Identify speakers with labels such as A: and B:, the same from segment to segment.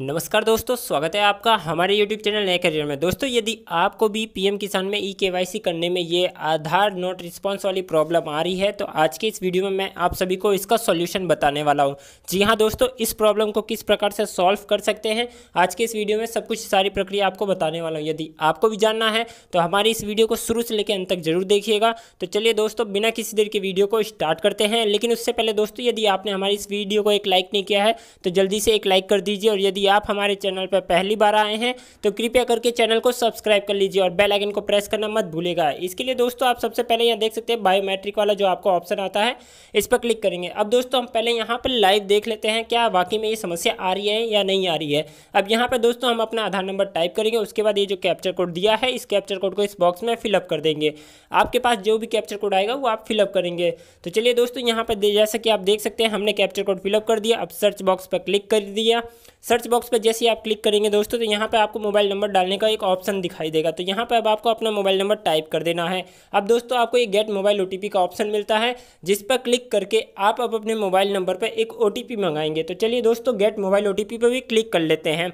A: नमस्कार दोस्तों स्वागत है आपका हमारे YouTube चैनल नए करियर में दोस्तों यदि आपको भी पीएम किसान में ई e के करने में ये आधार नोट रिस्पांस वाली प्रॉब्लम आ रही है तो आज के इस वीडियो में मैं आप सभी को इसका सॉल्यूशन बताने वाला हूँ जी हाँ दोस्तों इस प्रॉब्लम को किस प्रकार से सॉल्व कर सकते हैं आज के इस वीडियो में सब कुछ सारी प्रक्रिया आपको बताने वाला हूँ यदि आपको भी जानना है तो हमारी इस वीडियो को शुरू से लेकर अंत तक जरूर देखिएगा तो चलिए दोस्तों बिना किसी देर के वीडियो को स्टार्ट करते हैं लेकिन उससे पहले दोस्तों यदि आपने हमारी इस वीडियो को एक लाइक नहीं किया है तो जल्दी से एक लाइक कर दीजिए और यदि आप हमारे चैनल पर पहली बार आए हैं तो कृपया करके चैनल को सब्सक्राइब कर लीजिए और बेल आइकन को प्रेस करना मत भूलेगा इसके लिए दोस्तों आप सबसे पहले यहाँ देख सकते हैं बायोमेट्रिक वाला जो आपको ऑप्शन आता है इस पर क्लिक करेंगे अब दोस्तों हम पहले यहाँ पर लाइव देख लेते हैं क्या वाकई में ये समस्या आ रही है या नहीं आ रही है अब यहाँ पर दोस्तों हम अपना आधार नंबर टाइप करेंगे उसके बाद ये जो कैप्चर कोड दिया है इस कैप्चर कोड को इस बॉक्स में फिलअप कर देंगे आपके पास जो भी कैप्चर कोड आएगा वो आप फिलअप करेंगे तो चलिए दोस्तों यहाँ पर जैसा कि आप देख सकते हैं हमने कैप्चर कोड फिलअप कर दिया अब सर्च बॉक्स पर क्लिक कर दिया सर्च बॉक्स पर जैसे आप क्लिक करेंगे दोस्तों तो यहाँ पर आपको मोबाइल नंबर डालने का एक ऑप्शन दिखाई देगा तो यहाँ पर अब आपको अपना मोबाइल नंबर टाइप कर देना है अब दोस्तों आपको एक गेट मोबाइल ओ का ऑप्शन मिलता है जिस पर क्लिक करके आप अब अपने मोबाइल नंबर पर एक ओ मंगाएंगे तो चलिए दोस्तों गेट मोबाइल ओ पर भी क्लिक कर लेते हैं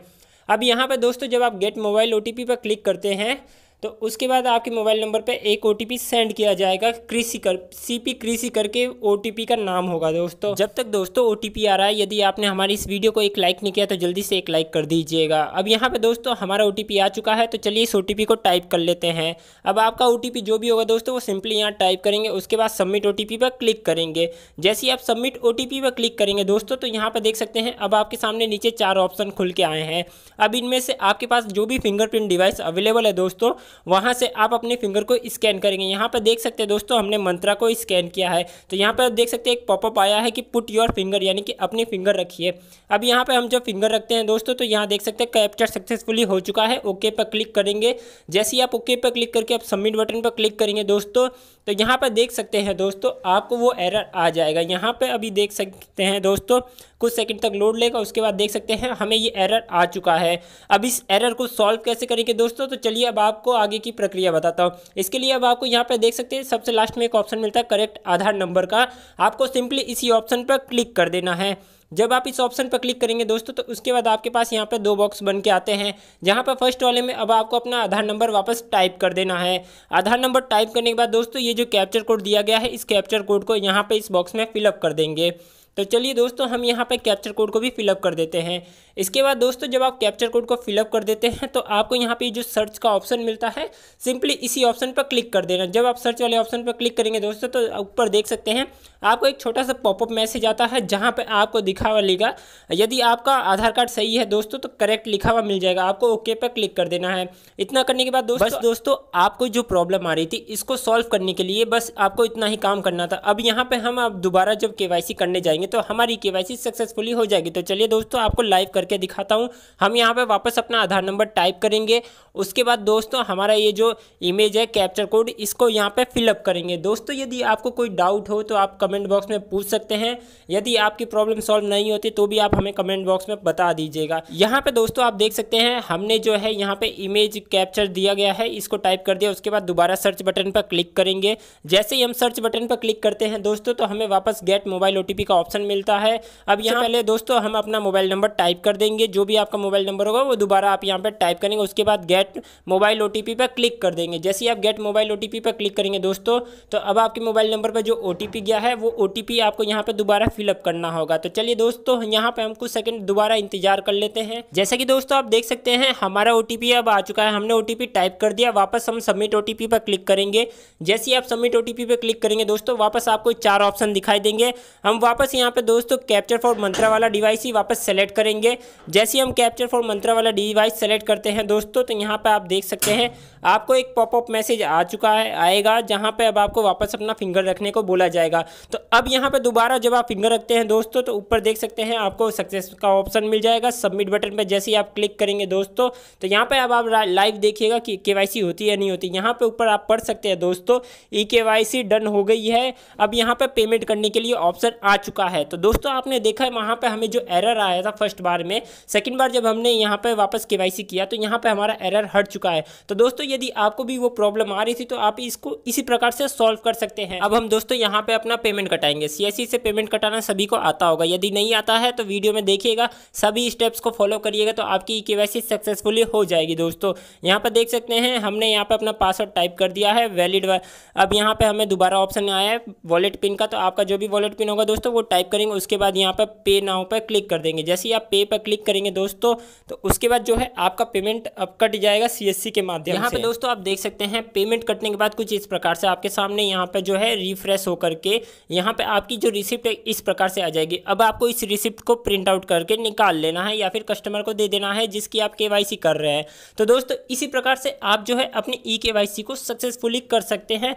A: अब यहाँ पर दोस्तों जब आप गेट मोबाइल ओ पर क्लिक करते हैं तो उसके बाद आपके मोबाइल नंबर पे एक ओ सेंड किया जाएगा कृषि कर सी पी कृषि करके ओ का नाम होगा दोस्तों जब तक दोस्तों ओ आ रहा है यदि आपने हमारी इस वीडियो को एक लाइक नहीं किया तो जल्दी से एक लाइक कर दीजिएगा अब यहाँ पे दोस्तों हमारा ओ आ चुका है तो चलिए इस ओ को टाइप कर लेते हैं अब आपका ओ जो भी होगा दोस्तों वो सिंपली यहाँ टाइप करेंगे उसके बाद सबमिट ओ पर क्लिक करेंगे जैसे ही आप सबमिट ओ पर क्लिक करेंगे दोस्तों तो यहाँ पर देख सकते हैं अब आपके सामने नीचे चार ऑप्शन खुल के आए हैं अब इनमें से आपके पास जो भी फिंगरप्रिंट डिवाइस अवेलेबल है दोस्तों वहाँ से आप अपने फिंगर को स्कैन करेंगे यहाँ पर देख सकते हैं दोस्तों हमने मंत्रा को स्कैन किया है तो यहाँ पर देख सकते हैं एक पॉपअप आया है कि पुट योर फिंगर यानी कि अपनी फिंगर रखिए अब यहाँ पर हम जब फिंगर रखते हैं दोस्तों तो यहाँ देख सकते हैं कैप्चर सक्सेसफुली हो चुका है ओके पर क्लिक करेंगे जैसे ही आप ओके पर क्लिक करके आप सबमिट बटन पर क्लिक करेंगे दोस्तों तो यहाँ पर देख सकते हैं दोस्तों आपको वो एरर आ जाएगा यहाँ पर अभी देख सकते हैं दोस्तों कुछ सेकंड तक लोड लेगा उसके बाद देख सकते हैं हमें ये एरर आ चुका है अब इस एरर को सॉल्व कैसे करेंगे दोस्तों तो चलिए अब आपको आगे की प्रक्रिया बताता हूँ इसके लिए अब आपको यहाँ पर देख सकते हैं सबसे लास्ट में एक ऑप्शन मिलता है करेक्ट आधार नंबर का आपको सिंपली इसी ऑप्शन पर क्लिक कर देना है जब आप इस ऑप्शन पर क्लिक करेंगे दोस्तों तो उसके बाद आपके पास यहाँ पर दो बॉक्स बन के आते हैं जहाँ पर फर्स्ट वाले में अब आपको अपना आधार नंबर वापस टाइप कर देना है आधार नंबर टाइप करने के बाद दोस्तों ये जो कैप्चर कोड दिया गया है इस कैप्चर कोड को यहाँ पर इस बॉक्स में फिलअप कर देंगे तो चलिए दोस्तों हम यहाँ पे कैप्चर कोड को भी फिलअप कर देते हैं इसके बाद दोस्तों जब आप कैप्चर कोड को फिलअप कर देते हैं तो आपको यहाँ पे जो सर्च का ऑप्शन मिलता है सिंपली इसी ऑप्शन पर क्लिक कर देना जब आप सर्च वाले ऑप्शन पर क्लिक करेंगे दोस्तों तो ऊपर देख सकते हैं आपको एक छोटा सा पॉपअप मैसेज आता है जहाँ पर आपको दिखा हुआ लेगा यदि आपका आधार कार्ड सही है दोस्तों तो करेक्ट लिखा हुआ मिल जाएगा आपको ओके पर क्लिक कर देना है इतना करने के बाद दोस्तों दोस्तों आपको जो प्रॉब्लम आ रही थी इसको सॉल्व करने के लिए बस आपको इतना ही काम करना था अब यहाँ पर हम दोबारा जब के करने जाएंगे करेंगे तो हमारी के सक्सेसफुली हो जाएगी तो चलिए दोस्तों आपको लाइव करके दिखाता हूँ हम यहाँ पर वापस अपना आधार नंबर टाइप करेंगे उसके बाद दोस्तों हमारा ये जो इमेज है कैप्चर कोड इसको यहाँ पर फिलअप करेंगे दोस्तों यदि आपको कोई डाउट हो तो आप कमेंट बॉक्स में पूछ सकते हैं यदि आपकी प्रॉब्लम सॉल्व नहीं होती तो भी आप हमें कमेंट बॉक्स में बता दीजिएगा यहाँ पे दोस्तों आप देख सकते हैं हमने जो है यहाँ पे इमेज कैप्चर दिया गया है इसको टाइप कर दिया उसके बाद दोबारा सर्च बटन पर क्लिक करेंगे जैसे ही हम सर्च बटन पर क्लिक करते हैं दोस्तों तो हमें वापस गेट मोबाइल ओ का ऑप्शन ऑप्शन मिलता है अब यहाँ पहले दोस्तों हम अपना मोबाइल नंबर टाइप कर देंगे जो भी आपका मोबाइल नंबर होगा वो दोबारा आप यहाँ पर टाइप करेंगे उसके बाद गेट मोबाइल ओ पर क्लिक कर देंगे जैसे ही आप गेट मोबाइल ओ पर क्लिक करेंगे दोस्तों तो अब आपके मोबाइल नंबर पर जो ओ गया है वो ओ आपको यहाँ पर दोबारा फिलअप करना होगा तो चलिए दोस्तों यहाँ पर हम कुछ सेकंड दोबारा इंतजार कर लेते हैं जैसे कि दोस्तों आप देख सकते हैं हमारा ओ अब आ चुका है हमने ओ टाइप कर दिया वापस हम सबमिट ओ पर क्लिक करेंगे जैसे ही आप सबमिट ओ पर क्लिक करेंगे दोस्तों वापस आपको चार ऑप्शन दिखाई देंगे हम वापस यहाँ पे दोस्तों कैप्चर फॉर मंत्रा वाला डिवाइस ही वापस सेलेक्ट करेंगे जैसे हम कैप्चर फॉर मंत्रा वाला डिवाइस सेलेक्ट करते हैं दोस्तों तो यहाँ पे आप देख सकते हैं आपको एक पॉपअप मैसेज आ चुका है आएगा जहाँ पे अब आपको वापस अपना फिंगर रखने को बोला जाएगा तो अब यहाँ पर दोबारा जब आप फिंगर रखते हैं दोस्तों तो ऊपर देख सकते हैं आपको सक्सेस का ऑप्शन मिल जाएगा सबमिट बटन पर जैसे ही आप क्लिक करेंगे दोस्तों तो यहाँ पर अब आप लाइव देखिएगा कि के होती है नहीं होती यहाँ पर ऊपर आप पढ़ सकते हैं दोस्तों ई डन हो गई है अब यहाँ पर पेमेंट करने के लिए ऑप्शन आ चुका है है तो दोस्तों आपने देखा है वहाँ पर हमें जो एरर आया था फर्स्ट बार में सेकेंड बार जब हमने यहाँ पर वापस के किया तो यहाँ पर हमारा एरर हट चुका है तो दोस्तों यदि आपको भी वो प्रॉब्लम आ रही थी तो आप इसको इसी प्रकार से सॉल्व कर सकते हैं अब हम दोस्तों यहाँ पर अपना पेमेंट कटाएंगे सी e से पेमेंट कटाना सभी को आता होगा यदि नहीं आता है तो वीडियो में देखिएगा सभी स्टेप्स को फॉलो करिएगा तो आपकी के सक्सेसफुली हो जाएगी दोस्तों यहाँ पर देख सकते हैं हमने यहाँ पर अपना पासवर्ड टाइप कर दिया है वैलिड अब यहाँ पर हमें दोबारा ऑप्शन आया है वॉलेट पिन का तो आपका जो भी वॉलेट पिन होगा दोस्तों वो टाइप टाइप करेंगे उसके बाद यहाँ पर पे नाव पर क्लिक कर देंगे जैसे ही आप पे पर क्लिक करेंगे दोस्तों तो उसके बाद जो है आपका पेमेंट अब कट जाएगा सी के माध्यम यहाँ पर दोस्तों आप देख सकते हैं पेमेंट कटने के बाद कुछ इस प्रकार से आपके सामने यहाँ पर जो है रिफ्रेश होकर के यहाँ पर आपकी जो रिसिप्ट है इस प्रकार से आ जाएगी अब आपको इस रिसिप्ट को प्रिंट आउट करके निकाल लेना है या फिर कस्टमर को दे देना है जिसकी आप के कर रहे हैं तो दोस्तों इसी प्रकार से आप जो है अपनी ई के को सक्सेसफुली कर सकते हैं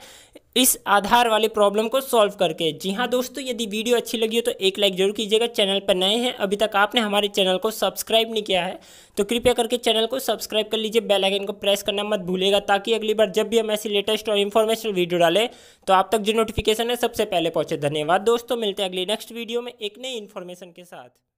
A: इस आधार वाले प्रॉब्लम को सॉल्व करके जी हाँ दोस्तों यदि वीडियो अच्छी लगी हो तो एक लाइक जरूर कीजिएगा चैनल पर नए हैं अभी तक आपने हमारे चैनल को सब्सक्राइब नहीं किया है तो कृपया करके चैनल को सब्सक्राइब कर लीजिए बेल आइकन को प्रेस करना मत भूलेगा ताकि अगली बार जब भी हम ऐसी लेटेस्ट और इन्फॉर्मेशनल वीडियो डालें तो आप तक जो नोटिफिकेशन है सबसे पहले पहुँचे धन्यवाद दोस्तों मिलते हैं अगली नेक्स्ट वीडियो में एक नई इन्फॉर्मेशन के साथ